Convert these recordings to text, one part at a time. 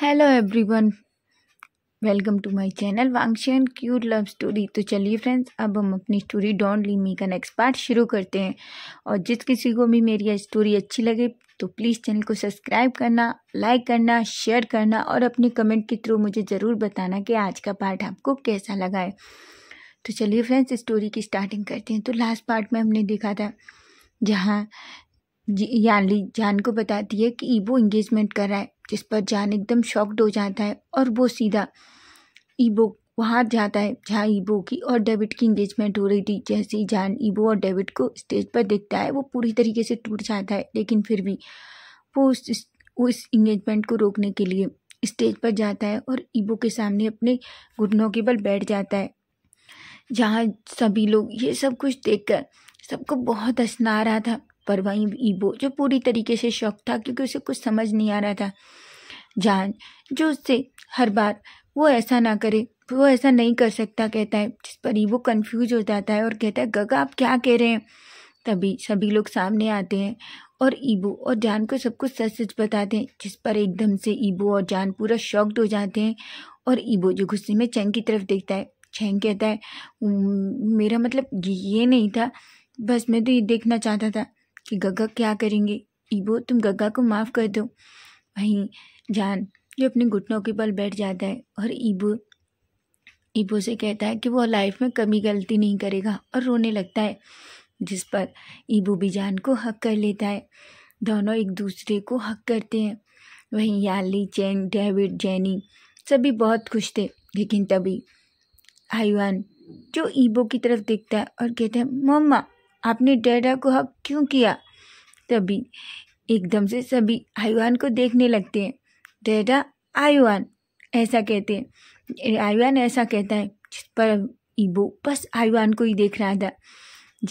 hello everyone welcome to my channel वांगशन cute love story तो चलिए फ्रेंड्स अब हम अपनी स्टोरी डोंट ली मी का नेक्स्ट पार्ट शुरू करते हैं और जिस किसी को भी मेरी स्टोरी अच्छी लगे तो प्लीज़ चैनल को सब्सक्राइब करना लाइक करना शेयर करना और अपने कमेंट के थ्रू मुझे ज़रूर बताना कि आज का पार्ट आपको कैसा लगा है तो चलिए फ्रेंड्स स्टोरी की स्टार्टिंग करते हैं तो लास्ट पार्ट में हमने देखा था जहाँ यानली जान को बताती है कि ईबो इंगेजमेंट कर रहा है जिस पर जान एकदम शॉक्ड हो जाता है और वो सीधा ईबो वहाँ जाता है जहाँ ईबो की और डेविड की इंगेजमेंट हो रही थी जैसे ही जान ईबो और डेविड को स्टेज पर देखता है वो पूरी तरीके से टूट जाता है लेकिन फिर भी वो उस उस इंगेजमेंट को रोकने के लिए स्टेज पर जाता है और ईबो के सामने अपने घुटनों के बल बैठ जाता है जहाँ सभी लोग ये सब कुछ देखकर सबको बहुत हंसना आ रहा था पर वहीं ईबो जो पूरी तरीके से शौक था क्योंकि उसे कुछ समझ नहीं आ रहा था जान जो उससे हर बार वो ऐसा ना करे वो ऐसा नहीं कर सकता कहता है जिस पर ईबो कन्फ्यूज हो जाता है और कहता है गगा आप क्या कह रहे हैं तभी सभी लोग सामने आते हैं और ईबो और जान को सब कुछ सच सच बताते हैं जिस पर एकदम से ईबो और जान पूरा शॉक्ड हो जाते हैं और ईबो जो गुस्से में चैंग की तरफ देखता है चैंग कहता है मेरा मतलब ये नहीं था बस मैं तो ये देखना चाहता था कि गग्गा क्या करेंगे ईबो तुम गग्गा को माफ़ कर दो वहीं जान जो अपने घुटनों के बल बैठ जाता है और ईबो ईबो से कहता है कि वो लाइफ में कभी गलती नहीं करेगा और रोने लगता है जिस पर ईबो भी जान को हक कर लेता है दोनों एक दूसरे को हक करते हैं वहीं याली चैन डेविड जैनी सभी बहुत खुश थे लेकिन तभी हाईवान जो ईबो की तरफ देखता है और कहता है मम्मा आपने डेडा को हक क्यों किया तभी एकदम से सभी आयुआन को देखने लगते हैं डेडा आयुआन ऐसा कहते हैं आयुआन ऐसा कहता है पर ईबो बस आयुआन को ही देख रहा था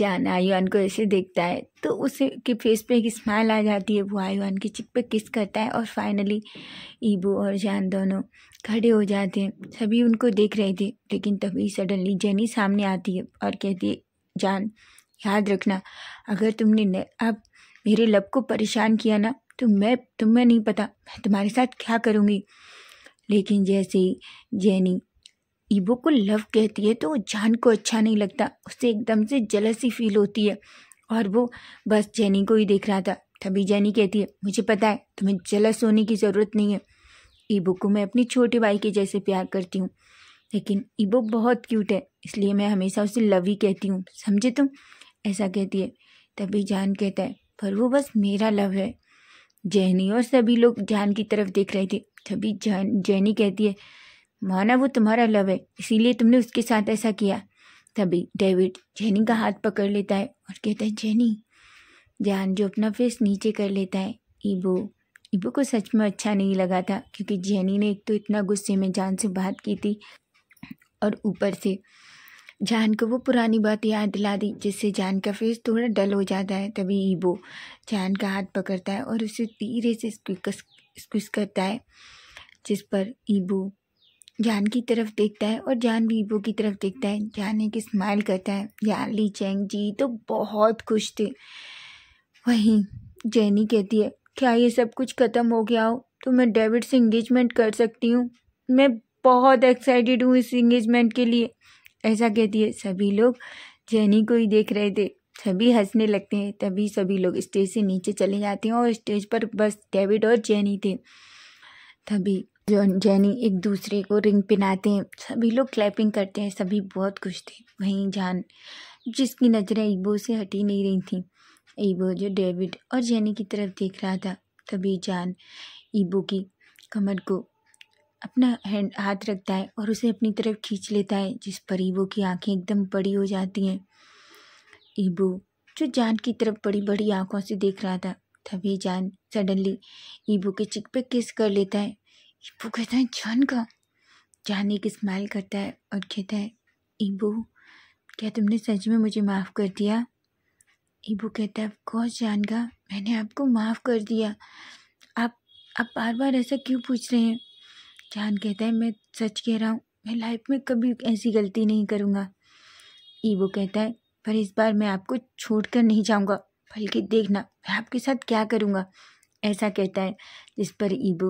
जान आयुआन को ऐसे देखता है तो उसे के फेस पे एक स्माइल आ जाती है वो आयुआन की चिप पे किस करता है और फाइनली ईबो और जान दोनों खड़े हो जाते हैं सभी उनको देख रहे थे लेकिन तभी सडनली जेनी सामने आती है और कहती है जान याद रखना अगर तुमने अब मेरे लब को परेशान किया ना तो मैं तुम्हें नहीं पता मैं तुम्हारे साथ क्या करूँगी लेकिन जैसे ही जैनी ईबो को लव कहती है तो जान को अच्छा नहीं लगता उसे एकदम से जलसी फील होती है और वो बस जैनी को ही देख रहा था तभी जैनी कहती है मुझे पता है तुम्हें जलस होने की ज़रूरत नहीं है ईबो को मैं अपनी छोटे भाई के जैसे प्यार करती हूँ लेकिन ईबो बहुत क्यूट है इसलिए मैं हमेशा उसे लव ही कहती हूँ समझे तुम ऐसा कहती है तभी जान कहता है पर वो बस मेरा लव है जैनी और सभी लोग जान की तरफ देख रहे थे तभी जान जैनी कहती है माना वो तुम्हारा लव है इसीलिए तुमने उसके साथ ऐसा किया तभी डेविड जैनी का हाथ पकड़ लेता है और कहता है जैनी जान जो अपना फेस नीचे कर लेता है ईबो ईबो को सच में अच्छा नहीं लगा था क्योंकि जैनी ने एक तो इतना गुस्से में जान से बात की थी और ऊपर से जान को वो पुरानी बात याद दिला दी जिससे जान का फेस थोड़ा डल हो जाता है तभी ईबो जान का हाथ पकड़ता है और उसे धीरे से स्कूस स्क्विश करता है जिस पर ईबो जान की तरफ देखता है और जान भी ईबो की तरफ देखता है जान एक स्माइल करता है यार ली चैंग जी तो बहुत खुश थे वहीं जैनी कहती है क्या ये सब कुछ ख़त्म हो गया हो तो मैं डेविड से इंगेजमेंट कर सकती हूँ मैं बहुत एक्साइटेड हूँ इस इंगेजमेंट के लिए ऐसा कहती है सभी लोग जैनी को ही देख रहे थे सभी हंसने लगते हैं तभी सभी लोग स्टेज से नीचे चले जाते हैं और स्टेज पर बस डेविड और जैनी थे तभी जो जैनी एक दूसरे को रिंग पहनाते हैं सभी लोग क्लैपिंग करते हैं सभी बहुत खुश थे वहीं जान जिसकी नज़रें ईबो से हटी नहीं रही थी ईबो जो डेविड और जैनी की तरफ देख रहा था तभी जान ईबो की कमर को अपना हैंड हाथ रखता है और उसे अपनी तरफ खींच लेता है जिस पर ईबो की आंखें एकदम बड़ी हो जाती हैं ईबो जो जान की तरफ बड़ी बड़ी आंखों से देख रहा था तभी जान सडनली ईबो के चिक पे किस कर लेता है ईबो कहता है जान का जान एक स्माइल करता है और कहता है ईबो क्या तुमने सच में मुझे माफ़ कर दिया ईबो कहता है कौन जान का मैंने आपको माफ़ कर दिया आप आप बार बार ऐसा क्यों पूछ रहे हैं जान कहता है मैं सच कह रहा हूँ मैं लाइफ में कभी ऐसी गलती नहीं करूँगा ईबो कहता है पर इस बार मैं आपको छोड़ कर नहीं जाऊँगा बल्कि देखना मैं आपके साथ क्या करूँगा ऐसा कहता है जिस पर ईबो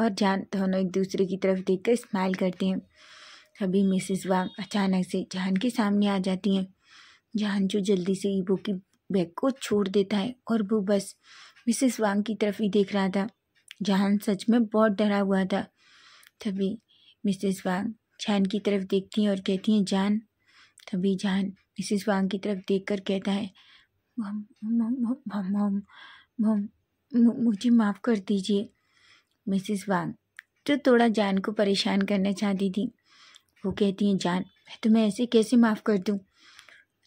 और जान दोनों एक दूसरे की तरफ देख कर स्माइल करते हैं तभी मिसेस वांग अचानक से जान के सामने आ जाती हैं जान जो जल्दी से ईबो की बैग को छोड़ देता है और वो बस मिसेस वांग की तरफ ही देख रहा था जहान सच में बहुत डरा हुआ था तभी मिसेस वांग जान की तरफ देखती हैं और कहती हैं जान तभी जान मिसेस वांग की तरफ देखकर कहता है मुझे माफ़ कर दीजिए मिसेस वांग जो थोड़ा जान को परेशान करना चाहती थी वो कहती हैं जान मैं तुम्हें ऐसे कैसे माफ़ कर दूँ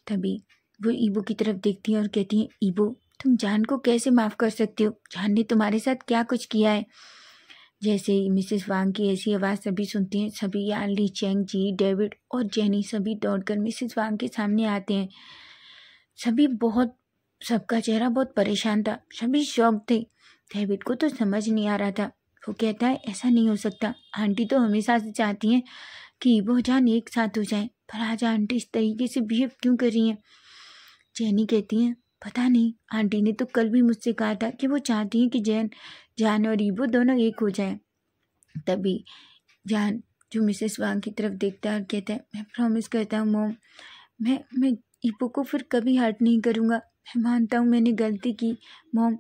तभी वो ईबो की तरफ देखती हैं और कहती हैं ईबो तुम जान को कैसे माफ़ कर सकते हो जान ने तुम्हारे साथ क्या कुछ किया है जैसे ही मिसेस वांग की ऐसी आवाज़ सभी सुनते हैं सभी यान ली चैंग जी डेविड और जेनी सभी दौड़कर मिसेस वांग के सामने आते हैं सभी बहुत सबका चेहरा बहुत परेशान था सभी शौक थे डेविड को तो समझ नहीं आ रहा था वो कहता है ऐसा नहीं हो सकता आंटी तो हमेशा से चाहती हैं कि वो जान एक साथ हो जाए पर आज आंटी इस तरीके से बिहेव क्यों कर रही हैं जैनी कहती हैं पता नहीं आंटी ने तो कल भी मुझसे कहा था कि वो चाहती हैं कि जैन जान और ईबो दोनों एक हो जाए तभी जान जो मिसेस वांग की तरफ देखता है और कहता है मैं प्रॉमिस करता हूँ मोम मैं मैं ईपो को फिर कभी हर्ट नहीं करूँगा मैं मानता हूँ मैंने गलती की मोम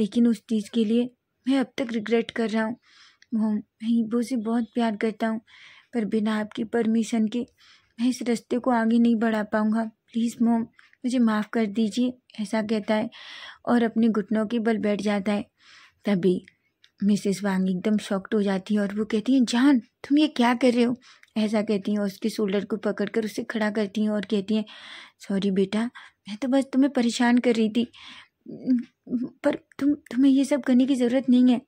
लेकिन उस चीज़ के लिए मैं अब तक रिग्रेट कर रहा हूँ मोम मैं ईपो से बहुत प्यार करता हूँ पर बिना आपकी परमिशन के मैं इस रास्ते को आगे नहीं बढ़ा पाऊँगा प्लीज़ मोम मुझे माफ़ कर दीजिए ऐसा कहता है और अपने घुटनों के बल बैठ जाता है तभी मिसेस वांग एकदम शॉक्ट हो जाती है और वो कहती हैं जान तुम ये क्या कर रहे हो ऐसा कहती हैं उसके शोल्डर को पकड़कर उसे खड़ा करती हैं और कहती हैं सॉरी बेटा मैं तो बस तुम्हें परेशान कर रही थी पर तुम तुम्हें ये सब करने की ज़रूरत नहीं है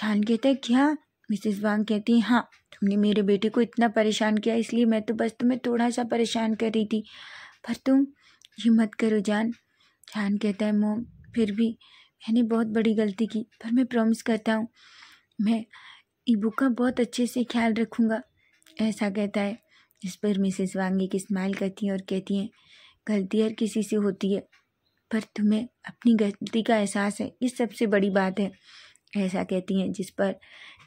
जान कहता है क्या मिसेस वांग कहती हैं हाँ तुमने मेरे बेटे को इतना परेशान किया इसलिए मैं तो बस तुम्हें थोड़ा सा परेशान कर रही थी पर तुम ये मत करो जान जान कहता है मोम फिर भी मैंने बहुत बड़ी गलती की पर मैं प्रॉमिस करता हूँ मैं ईबुक का बहुत अच्छे से ख्याल रखूँगा ऐसा कहता है जिस पर मिसेस वांगी की स्माइल करती हैं और कहती हैं गलती हर किसी से होती है पर तुम्हें अपनी गलती का एहसास है ये सबसे बड़ी बात है ऐसा कहती हैं जिस पर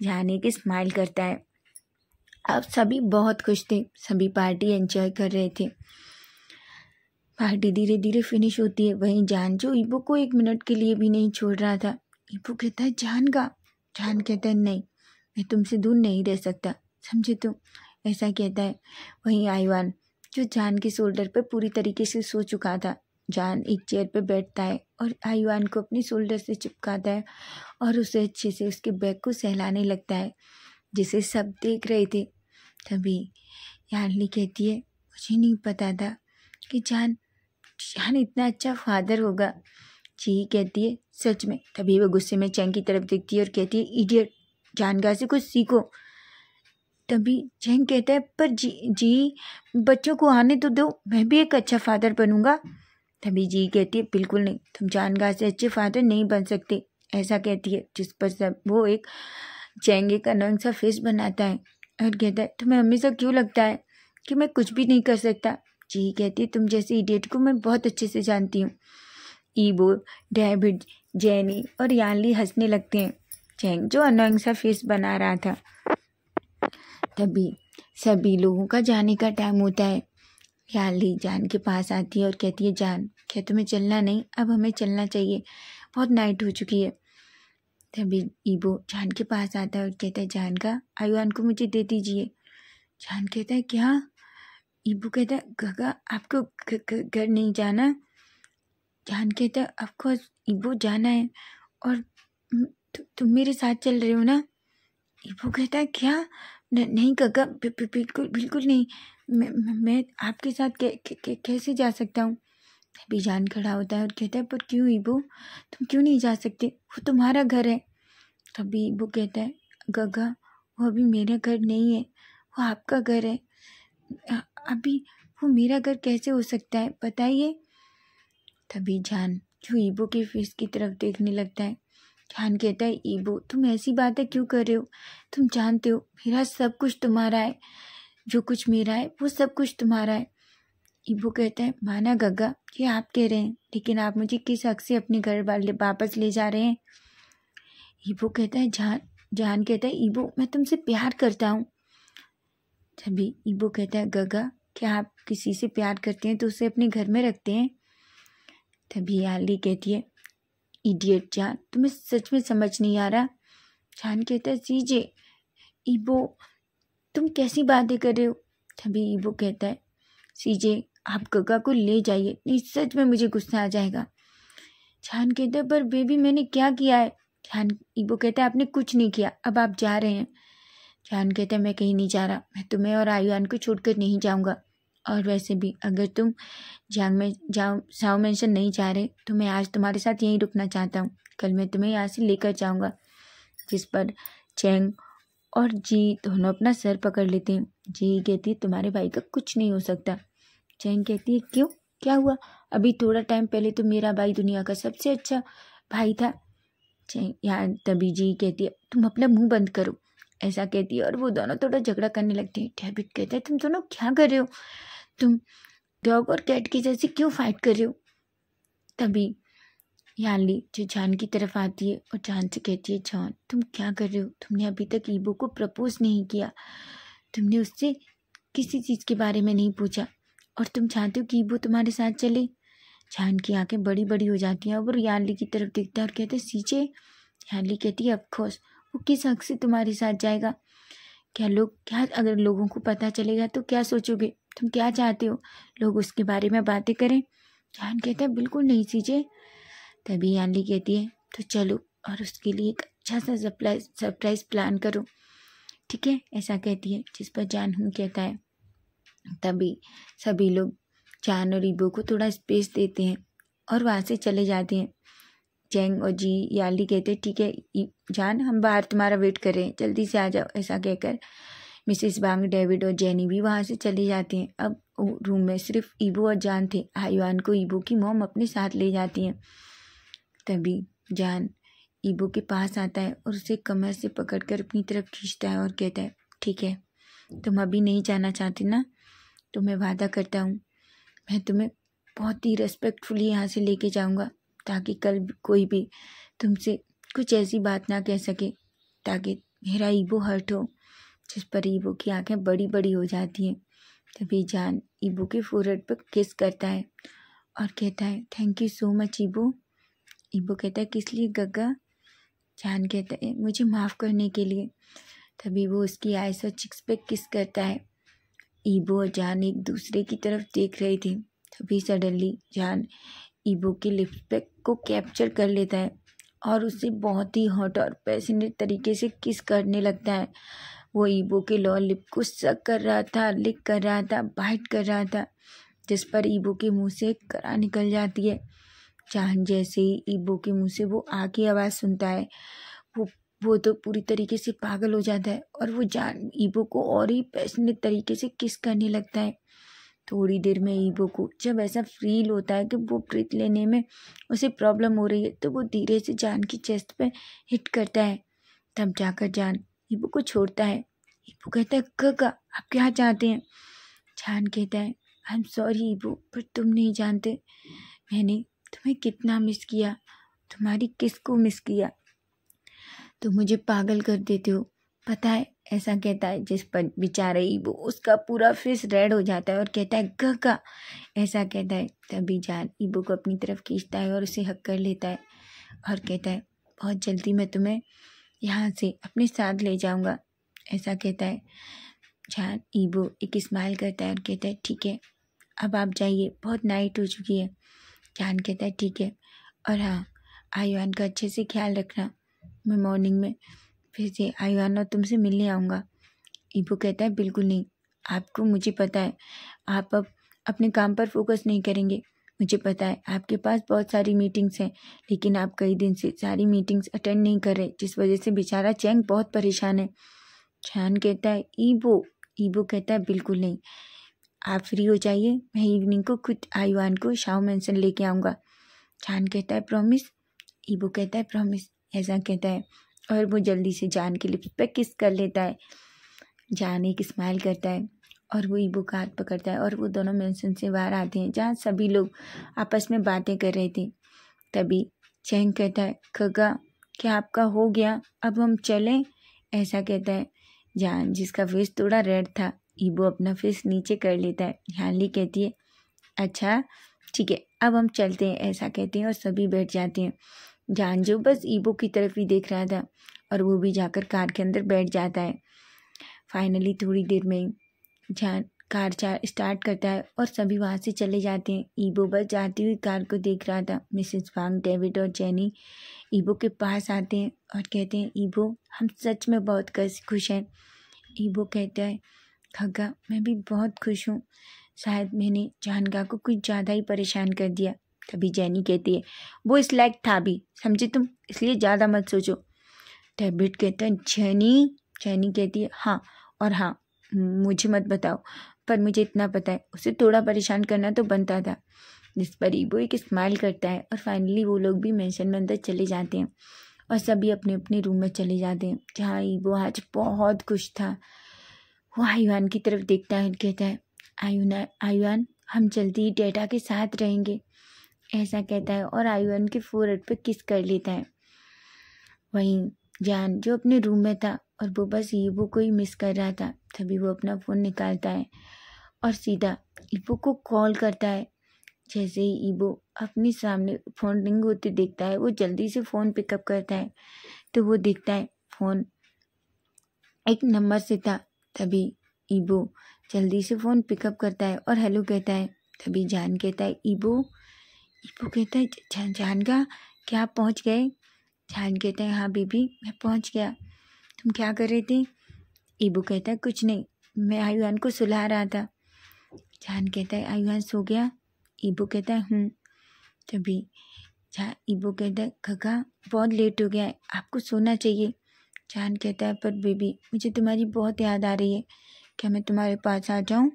जाने की स्माइल करता है अब सभी बहुत खुश थे सभी पार्टी एंजॉय कर रहे थे पार्टी धीरे धीरे फिनिश होती है वहीं जान जो ईबो को एक मिनट के लिए भी नहीं छोड़ रहा था ईबो कहता है जान का जान कहता है नहीं मैं तुमसे दूर नहीं रह सकता समझे तुम ऐसा कहता है वहीं आईवान जो जान के शोल्डर पर पूरी तरीके से सो चुका था जान एक चेयर पर बैठता है और आईवान को अपने शोल्डर से चिपकाता है और उसे अच्छे से उसके बैग को सहलाने लगता है जिसे सब देख रहे थे तभी यानली कहती है मुझे नहीं पता था कि जान शान इतना अच्छा फादर होगा जी कहती है सच में तभी वह गुस्से में चैंग की तरफ देखती है और कहती है इडियट जानगा से कुछ सीखो तभी चैंग कहता है पर जी जी बच्चों को आने तो दो मैं भी एक अच्छा फादर बनूंगा तभी जी कहती है बिल्कुल नहीं तुम जानगा से अच्छे फादर नहीं बन सकते ऐसा कहती है जिस पर सब वो एक चैंगे का नंग सा फेस बनाता है और कहता है तुम्हें हमेशा क्यों लगता है कि मैं कुछ भी नहीं कर सकता जी कहती है तुम जैसे इडियट को मैं बहुत अच्छे से जानती हूँ ईबो डेविड जैनी और यानली हंसने लगते हैं चैंग जो अनोइंग सा फेस बना रहा था तभी सभी लोगों का जाने का टाइम होता है यानली जान के पास आती है और कहती है जान क्या तुम्हें चलना नहीं अब हमें चलना चाहिए बहुत नाइट हो चुकी है तभी ईबो जान के पास आता है और कहता है जान का आयुआन को मुझे दे दीजिए जान कहता है क्या इबू कहता गगा आपको घर नहीं जाना जान कहता आपको इबू जाना है और तुम मेरे साथ चल रहे हो ना इबू कहता क्या न, नहीं गगा बिल्कुल बिल्कुल नहीं मैं मैं आपके साथ कैसे जा सकता हूँ तभी जान खड़ा होता है और कहता है पर क्यों इबू तुम क्यों नहीं जा सकते वो तुम्हारा घर है तभी इबू कहता है गगा वो अभी मेरा घर नहीं है वो आपका घर है अभी वो मेरा घर कैसे हो सकता है बताइए तभी जान जो ईबो के फेस की तरफ देखने लगता है जान कहता है ईबो तुम ऐसी बातें क्यों कर रहे हो तुम जानते हो मेरा सब कुछ तुम्हारा है जो कुछ मेरा है वो सब कुछ तुम्हारा है ईबो कहता है माना गग्गा ये आप कह रहे हैं लेकिन आप मुझे किस हक से अपने घर वाले वापस ले जा रहे हैं ईबो कहता है जान जान कहता है ईबो मैं तुमसे प्यार करता हूँ तभी ईबो कहता है गगा क्या आप किसी से प्यार करते हैं तो उसे अपने घर में रखते हैं तभी आली कहती है इडियट जान तुम्हें सच में समझ नहीं आ रहा जान कहता है सीजे ईबो तुम कैसी बातें कर रहे हो तभी ईबो कहता है सीजे आप गगा को ले जाइए नहीं सच में मुझे गुस्सा आ जाएगा जान कहता है पर बेबी मैंने क्या किया है जान ईबो कहता है आपने कुछ नहीं किया अब आप जा रहे हैं जान के था मैं कहीं नहीं जा रहा मैं तुम्हें और आयुआन को छोड़कर नहीं जाऊँगा और वैसे भी अगर तुम जांग में जाओ साओ मेंशन नहीं जा रहे तो मैं आज तुम्हारे साथ यहीं रुकना चाहता हूँ कल मैं तुम्हें यहाँ से लेकर जाऊँगा जिस पर चैंग और जी दोनों अपना सर पकड़ लेते हैं जी कहती है तुम्हारे भाई का कुछ नहीं हो सकता चैंग कहती है क्यों क्या हुआ अभी थोड़ा टाइम पहले तो मेरा भाई दुनिया का सबसे अच्छा भाई था चैंग यहाँ तभी जी कहती है तुम अपना मुंह बंद करो ऐसा कहती है और वो दोनों थोड़ा झगड़ा करने लगती है डेविड कहता है तुम दोनों क्या कर रहे हो तुम डॉग और कैट की जैसे क्यों फाइट कर रहे हो तभी याली जो जान की तरफ आती है और जान से कहती है जान तुम क्या कर रहे हो तुमने अभी तक ईबो को प्रपोज नहीं किया तुमने उससे किसी चीज़ के बारे में नहीं पूछा और तुम चाहते हो कि ईबो तुम्हारे साथ चले जान की आंखें बड़ी बड़ी हो जाती हैं और याली की तरफ देखता है और कहते सीचे याली कहती है अफकोर्स वो किस हक से तुम्हारे साथ जाएगा क्या लोग क्या अगर लोगों को पता चलेगा तो क्या सोचोगे तुम क्या चाहते हो लोग उसके बारे में बातें करें जान कहता है बिल्कुल नहीं सीजे तभी यानली कहती है तो चलो और उसके लिए एक अच्छा सा सरप्राइज सरप्राइज प्लान करो ठीक है ऐसा कहती है जिस पर जान हूँ कहता है तभी सभी लोग जान और ईबो को थोड़ा स्पेस देते हैं और वहाँ से चले जाते हैं चैंग और जी याली कहते ठीक है जान हम बाहर तुम्हारा वेट कर रहे हैं जल्दी से आ जाओ ऐसा कहकर मिसेस बांग डेविड और जैनी भी वहाँ से चले जाते हैं अब रूम में सिर्फ ईबो और जान थे हाईवान को ईबो की मोम अपने साथ ले जाती हैं तभी जान ईबो के पास आता है और उसे कमर से पकड़कर अपनी तरफ खींचता है और कहता है ठीक है तुम अभी नहीं जाना चाहते ना तो मैं वादा करता हूँ मैं तुम्हें बहुत ही रेस्पेक्टफुली यहाँ से लेके जाऊँगा ताकि कल कोई भी तुमसे कुछ ऐसी बात ना कह सके ताकि मेरा ईबो हर्ट हो जिस पर ईबो की आंखें बड़ी बड़ी हो जाती हैं तभी जान ईबो के फोरहेड पर किस करता है और कहता है थैंक यू सो मच ईबो ईबो कहता है किस लिए गग्गा जान कहता है मुझे माफ़ करने के लिए तभी वो उसकी आयस और चिक्स पे किस करता है ईबो और जान एक दूसरे की तरफ देख रहे थे तभी सडनली जान ईबो के पैक को कैप्चर कर लेता है और उसे बहुत ही हॉट और पैशनेट तरीके से किस करने लगता है वो ईबो के लॉ लिप को सक कर रहा था लिक कर रहा था बाइट कर रहा था जिस पर ईबो के मुंह से करा निकल जाती है चाहन जैसे ही ईबो के मुंह से वो आ की आवाज़ सुनता है वो वो तो पूरी तरीके से पागल हो जाता है और वो जान ईबो को और ही पैशनेट तरीके से किस करने लगता है थोड़ी देर में ही वो को जब ऐसा फील होता है कि वो ब्रीथ लेने में उसे प्रॉब्लम हो रही है तो वो धीरे से जान की चेस्ट पे हिट करता है तब जाकर जान ईबो को छोड़ता है ईबो कहता है का आप क्या चाहते हैं जान कहता है आई एम सॉरी ईबो पर तुम नहीं जानते मैंने तुम्हें कितना मिस किया तुम्हारी किस को मिस किया तुम मुझे पागल कर देते हो पता है ऐसा कहता है जिस पर बेचारे ईबो उसका पूरा फेस रेड हो जाता है और कहता है गका ऐसा कहता है तभी जान ईबो को अपनी तरफ खींचता है और उसे हक कर लेता है और कहता है बहुत जल्दी मैं तुम्हें यहाँ से अपने साथ ले जाऊँगा ऐसा कहता है जान ईबो एक स्माइल करता है और कहता है ठीक है अब आप जाइए बहुत नाइट हो चुकी है जान कहता है ठीक है और हाँ आयुआन का अच्छे से ख्याल रखना मैं मॉर्निंग में फिर से आई और तुमसे मिलने आऊँगा ईबू कहता है बिल्कुल नहीं आपको मुझे पता है आप अब अपने काम पर फोकस नहीं करेंगे मुझे पता है आपके पास बहुत सारी मीटिंग्स हैं लेकिन आप कई दिन से सारी मीटिंग्स अटेंड नहीं कर रहे जिस वजह से बेचारा चैंग बहुत परेशान है छान कहता है ईबो ईबो कहता है बिल्कुल नहीं आप फ्री हो जाइए मैं इवनिंग को खुद आयुआन को शाओ मैंसन लेके आऊँगा छान कहता है प्रॉमिस ईबो कहता है प्रॉमिस ऐसा कहता है और वो जल्दी से जान के लिप्स पर किस कर लेता है जान एक स्माइल करता है और वो ईबू का हाथ पकड़ता है और वो दोनों मेंशन से बाहर आते हैं जहाँ सभी लोग आपस में बातें कर रहे थे तभी चैंग कहता है खगा क्या आपका हो गया अब हम चलें ऐसा कहता है जान जिसका फेस थोड़ा रेड था ईबो अपना फेस नीचे कर लेता है हानली कहती है अच्छा ठीक है अब हम चलते हैं ऐसा कहते हैं और सभी बैठ जाते हैं जान जो बस ईबो की तरफ ही देख रहा था और वो भी जाकर कार के अंदर बैठ जाता है फाइनली थोड़ी देर में जान कार चार स्टार्ट करता है और सभी वहाँ से चले जाते हैं ईबो बस जाती हुई कार को देख रहा था मिसेस वांग डेविड और जैनी ईबो के पास आते हैं और कहते हैं ईबो हम सच में बहुत खुश हैं ईबो कहता है खगा मैं भी बहुत खुश हूँ शायद मैंने जानगा को कुछ ज़्यादा ही परेशान कर दिया तभी जैनी कहती है वो इस लाइक था भी समझे तुम इसलिए ज़्यादा मत सोचो टैबलेट कहता है जैनी जैनी कहती है हाँ और हाँ मुझे मत बताओ पर मुझे इतना पता है उसे थोड़ा परेशान करना तो बनता था जिस पर ईबो एक स्माइल करता है और फाइनली वो लोग भी मेंशन में अंदर चले जाते हैं और सभी अपने अपने रूम में चले जाते हैं जहाँ ईबो आज बहुत खुश था वो आयुआन की तरफ देखता है कहता है आयुना आयुआन हम जल्दी ही डेटा के साथ रहेंगे ऐसा कहता है और आयु के फोरहेड पे किस कर लेता है वहीं जान जो अपने रूम में था और वो बस ईबो को ही मिस कर रहा था तभी वो अपना फ़ोन निकालता है और सीधा ईबो को कॉल करता है जैसे ही ईबो अपने सामने फ़ोन रिंग होते देखता है वो जल्दी से फ़ोन पिकअप करता है तो वो देखता है फ़ोन एक नंबर से था तभी ईबो जल्दी से फ़ोन पिकअप करता है और हेलो कहता है तभी जान कहता है ईबो ईपू कहता है जान का क्या आप पहुँच गए जान कहते हैं हाँ बीबी मैं पहुँच गया तुम क्या कर रहे थे ईबू कहता है कुछ नहीं मैं आयुहान को सुला रहा था जान कहता है आयुहान सो गया ईबू कहता है हूँ हम्म, तभी जा ईबू कहता है खगा बहुत लेट हो गया है आपको सोना चाहिए जान कहता है पर बेबी मुझे तुम्हारी बहुत याद आ रही है क्या मैं तुम्हारे पास आ जाऊँ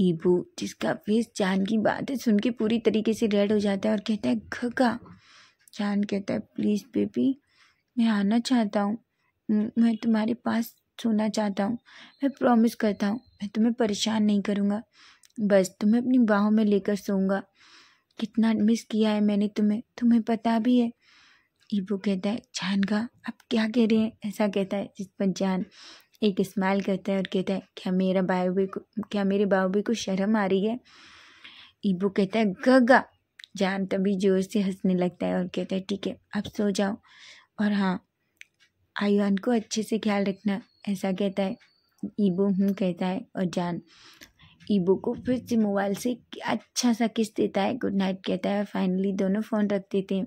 ईबू जिसका फेस जान की बात है सुन के पूरी तरीके से रेड हो जाता है और कहता है घगा जान कहता है प्लीज़ बेबी मैं आना चाहता हूँ मैं तुम्हारे पास सोना चाहता हूँ मैं प्रॉमिस करता हूँ मैं तुम्हें परेशान नहीं करूँगा बस तुम्हें अपनी बाहों में लेकर सोऊंगा कितना मिस किया है मैंने तुम्हें तुम्हें पता भी है ईबू कहता है जान का आप क्या कह रहे हैं ऐसा कहता है जिस पर जान एक स्माइल करता है और कहता है क्या मेरा बाबी को क्या मेरे भी को शर्म आ रही है ईबू कहता है गगा जान तभी जोर से हंसने लगता है और कहता है ठीक है अब सो जाओ और हाँ आयुआन को अच्छे से ख्याल रखना ऐसा कहता है ईबू हूँ हम्म कहता है और जान ईबू को फिर से मोबाइल से अच्छा सा किस देता है गुड नाइट कहता है फाइनली दोनों फ़ोन रख देते हैं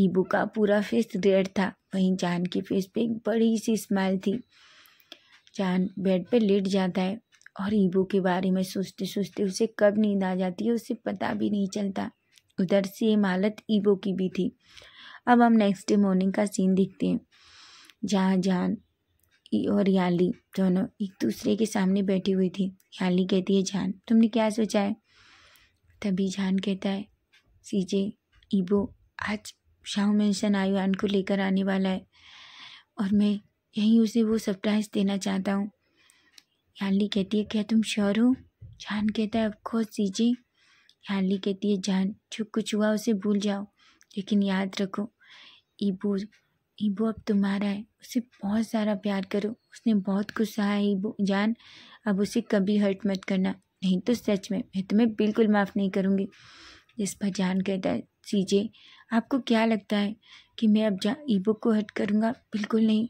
ईबू का पूरा फेस रेड था वहीं जान के फेस पे एक बड़ी सी स्माइल थी जान बेड पर लेट जाता है और ईबो के बारे में सोचते सोचते उसे कब नींद आ जाती है उसे पता भी नहीं चलता उधर ये मालत ईबो की भी थी अब हम नेक्स्ट डे मॉर्निंग का सीन देखते हैं जहाँ जान और याली दोनों एक दूसरे के सामने बैठी हुई थी याली कहती है जान तुमने क्या सोचा है तभी जान कहता है सीजे ईबो आज शाह मेंशन आयुआन को लेकर आने वाला है और मैं यहीं उसे वो सरप्राइज देना चाहता हूँ याली कहती है क्या तुम श्योर हो जान कहता है अफकोर्स सीजे याली कहती है जान जो कुछ हुआ उसे भूल जाओ लेकिन याद रखो ईबो ईबो अब तुम्हारा है उसे बहुत सारा प्यार करो उसने बहुत कुछ सहा है ईबो जान अब उसे कभी हर्ट मत करना नहीं तो सच में मैं तुम्हें बिल्कुल माफ़ नहीं करूँगी जिस पर जान कहता है सीजे आपको क्या लगता है कि मैं अब जा ईबो को हट करूँगा बिल्कुल नहीं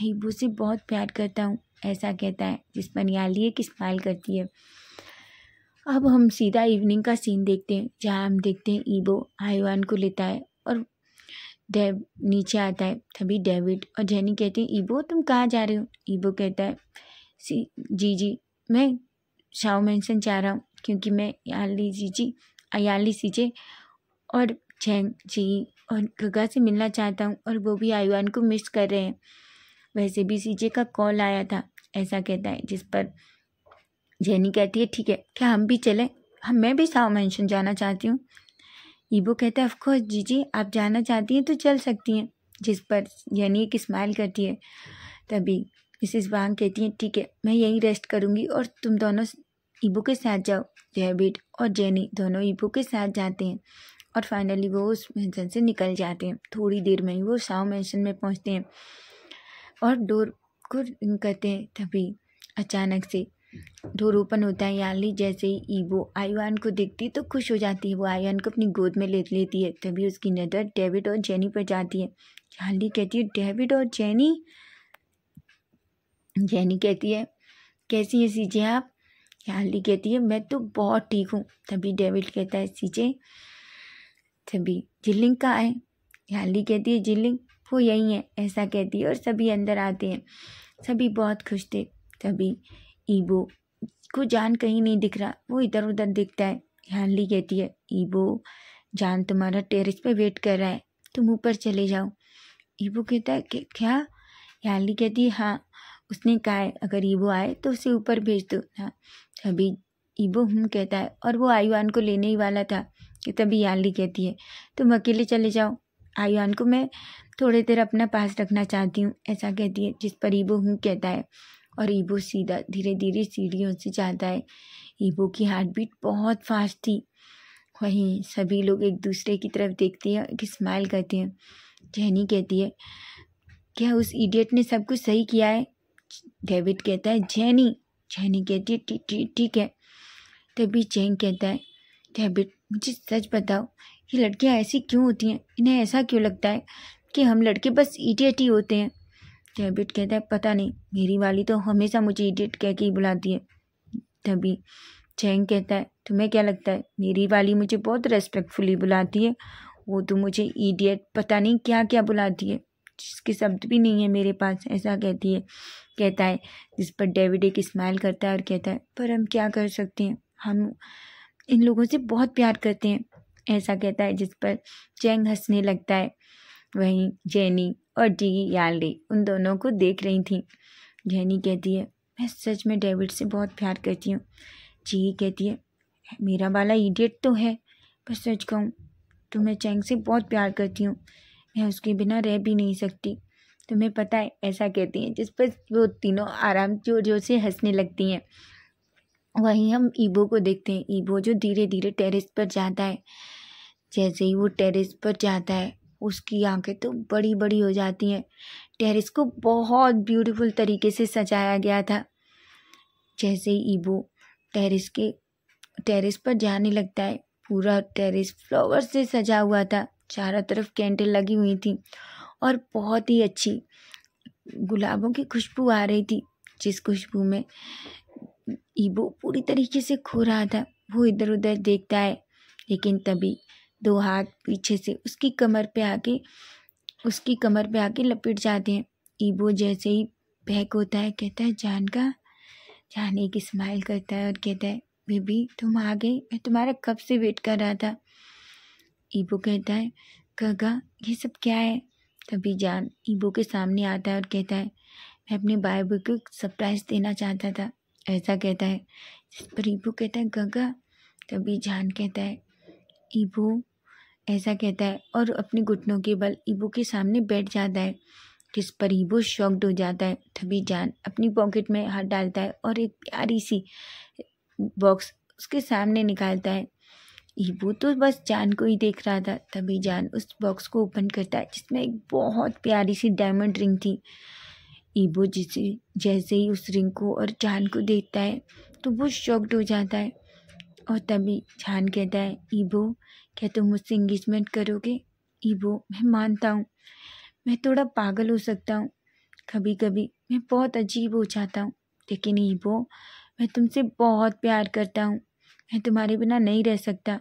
मैं ईबो से बहुत प्यार करता हूँ ऐसा कहता है जिस पर नियाली एक स्माइल करती है अब हम सीधा इवनिंग का सीन देखते हैं जहाँ हम देखते हैं ईबो आईवान को लेता है और डेव नीचे आता है तभी डेविड और जैनी कहती हैं ईबो तुम कहाँ जा रहे हो ईबो कहता है सी जी जी मैं शाओ मैंसन जा रहा हूँ क्योंकि मैं याली जी जी अयाली सीजे और जैन जी और गगा से मिलना चाहता हूँ और वो भी आयुआन को मिस कर रहे हैं वैसे भी सीजे का कॉल आया था ऐसा कहता है जिस पर जैनी कहती है ठीक है क्या हम भी चलें हम मैं भी साव मैंशन जाना चाहती हूँ ईबो कहता है ऑफकोर्स जी जी आप जाना चाहती हैं तो चल सकती हैं जिस पर जैनी एक स्माइल करती है तभी मिसिस वांग कहती हैं ठीक है मैं यहीं रेस्ट करूँगी और तुम दोनों ईबो के साथ जाओ जयबीट और जैनी दोनों ईबो के साथ जाते हैं और फाइनली वो उस मेंशन से निकल जाते हैं थोड़ी देर में ही वो साव मेंशन में पहुंचते हैं और डोर को रिंग करते हैं तभी अचानक से डोर ओपन होता है याली जैसे ही ईबो आयुआन को देखती है तो खुश हो जाती है वो आयुआन को अपनी गोद में ले लेती है तभी उसकी नज़र डेविड और जेनी पर जाती है याली कहती है डेविड और जेनी जैनी कहती है कैसी है सीजे आप याली कहती है मैं तो बहुत ठीक हूँ तभी डेविड कहता है सीजे सभी जिलिंग का है याली कहती है जिलिंग वो यही है ऐसा कहती है और सभी अंदर आते हैं सभी बहुत खुश थे तभी ईबो को जान कहीं नहीं दिख रहा वो इधर उधर दिखता है याली कहती है ईबो जान तुम्हारा टेरिस पे वेट कर रहा है तुम ऊपर चले जाओ ईबो कहता है कि क्या याली कहती है हाँ उसने कहा है अगर ईबो आए तो उसे ऊपर भेज दो हाँ तभी ईबो हम कहता है और वो आईवान को लेने ही वाला था तभी याली कहती है तुम अकेले चले जाओ आयुआन को मैं थोड़ी देर अपना पास रखना चाहती हूँ ऐसा कहती है जिस पर ईबो हूँ कहता है और ईबो सीधा धीरे धीरे सीढ़ियों से जाता है ईबो की हार्ट बीट बहुत फास्ट थी वहीं सभी लोग एक दूसरे की तरफ देखते हैं एक स्माइल करते हैं जहनी कहती है क्या उस इडियट ने सब कुछ सही किया है डेविड कहता है जैनी जैनी कहती है ठीक है तभी चैंग कहता है डेविड मुझे सच बताओ ये लड़कियाँ ऐसी क्यों होती हैं इन्हें ऐसा क्यों लगता है कि हम लड़के बस इडियट ही होते हैं रैबिट कहता है पता नहीं मेरी वाली तो हमेशा मुझे इडियट कह के ही बुलाती है तभी चैंग कहता है तुम्हें क्या लगता है मेरी वाली मुझे बहुत रेस्पेक्टफुली बुलाती है वो तो मुझे इडियट पता नहीं क्या क्या बुलाती है जिसके शब्द भी नहीं है मेरे पास ऐसा कहती है कहता है जिस पर डेविड एक स्माइल करता है और कहता है पर हम क्या कर सकते हैं हम इन लोगों से बहुत प्यार करते हैं ऐसा कहता है जिस पर चैंग हंसने लगता है वहीं जैनी और डिगी यार्ली उन दोनों को देख रही थी जैनी कहती है मैं सच में डेविड से बहुत प्यार करती हूँ जी कहती है मेरा वाला इडियट तो है पर सच कहूँ तो मैं चैंग से बहुत प्यार करती हूँ मैं उसके बिना रह भी नहीं सकती तुम्हें पता है ऐसा कहती हैं जिस पर वो तीनों आराम जोर जोर से हंसने लगती हैं वहीं हम ईबो को देखते हैं ईबो जो धीरे धीरे टेरेस पर जाता है जैसे ही वो टेरेस पर जाता है उसकी आंखें तो बड़ी बड़ी हो जाती हैं टेरेस को बहुत ब्यूटीफुल तरीके से सजाया गया था जैसे ही ईबो टेरेस के टेरेस पर जाने लगता है पूरा टेरेस फ्लावर से सजा हुआ था चारों तरफ कैंडल लगी हुई थी और बहुत ही अच्छी गुलाबों की खुशबू आ रही थी जिस खुशबू में ईबो पूरी तरीके से खो रहा था वो इधर उधर देखता है लेकिन तभी दो हाथ पीछे से उसकी कमर पे आके उसकी कमर पे आके लपेट जाते हैं ईबो जैसे ही बैक होता है कहता है जान का जान एक स्माइल करता है और कहता है बेबी तुम आ गई मैं तुम्हारा कब से वेट कर रहा था ईबो कहता है गगा ये सब क्या है तभी जान ईबो के सामने आता है और कहता है मैं अपने बाय को सरप्राइज़ देना चाहता था ऐसा कहता है जिस पर ईबू कहता है गगा तभी जान कहता है ईबू ऐसा कहता है और अपने घुटनों के बल ईबू के सामने बैठ जाता है जिस पर ईबू शॉक्ड हो जाता है तभी जान अपनी पॉकेट में हाथ डालता है और एक प्यारी सी बॉक्स उसके सामने निकालता है ईबू तो बस जान को ही देख रहा था तभी जान उस बॉक्स को ओपन करता है जिसमें एक बहुत प्यारी सी डायमंड रिंग थी ईबो जिसे जैसे ही उस रिंग को और जान को देखता है तो वो शॉक्ड हो जाता है और तभी जान कहता है ईबो क्या तुम मुझसे इंगेजमेंट करोगे ईबो मैं मानता हूँ मैं थोड़ा पागल हो सकता हूँ कभी कभी मैं बहुत अजीब हो जाता हूँ लेकिन ईबो मैं तुमसे बहुत प्यार करता हूँ मैं तुम्हारे बिना नहीं रह सकता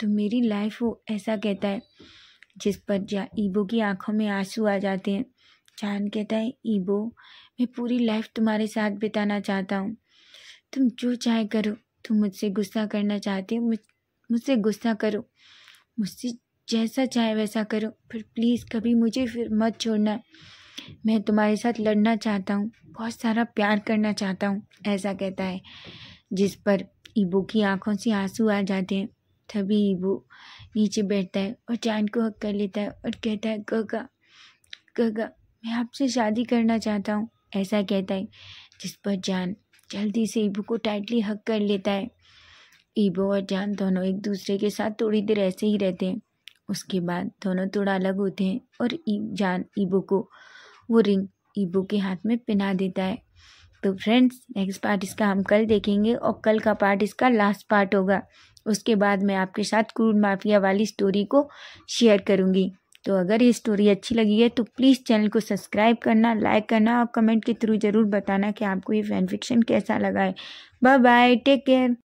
तो मेरी लाइफ हो ऐसा कहता है जिस पर जा ईबो की आंखों में आंसू आ जाते हैं चांद कहता है ईबो मैं पूरी लाइफ तुम्हारे साथ बिताना चाहता हूँ तुम जो चाहे करो तुम मुझसे गुस्सा करना चाहते हो मुझ मुझसे गुस्सा करो मुझसे जैसा चाहे वैसा करो फिर प्लीज़ कभी मुझे फिर मत छोड़ना मैं तुम्हारे साथ लड़ना चाहता हूँ बहुत सारा प्यार करना चाहता हूँ ऐसा कहता है जिस पर ईबो की आंखों से आंसू आ जाते हैं तभी ईबो नीचे बैठता है और चांद को हक कर लेता है और कहता है गगा गगा मैं आपसे शादी करना चाहता हूँ ऐसा कहता है जिस पर जान जल्दी से ईबू को टाइटली हक कर लेता है ईबो और जान दोनों एक दूसरे के साथ थोड़ी देर ऐसे ही रहते हैं उसके बाद दोनों थोड़ा अलग होते हैं और जान ईबो को वो रिंग ईबो के हाथ में पहना देता है तो फ्रेंड्स नेक्स्ट पार्ट इसका हम कल देखेंगे और कल का पार्ट इसका लास्ट पार्ट होगा उसके बाद मैं आपके साथ क्रूड माफिया वाली स्टोरी को शेयर करूँगी तो अगर ये स्टोरी अच्छी लगी है तो प्लीज़ चैनल को सब्सक्राइब करना लाइक करना और कमेंट के थ्रू ज़रूर बताना कि आपको ये फैन फिक्शन कैसा लगा है बाय बाय टेक केयर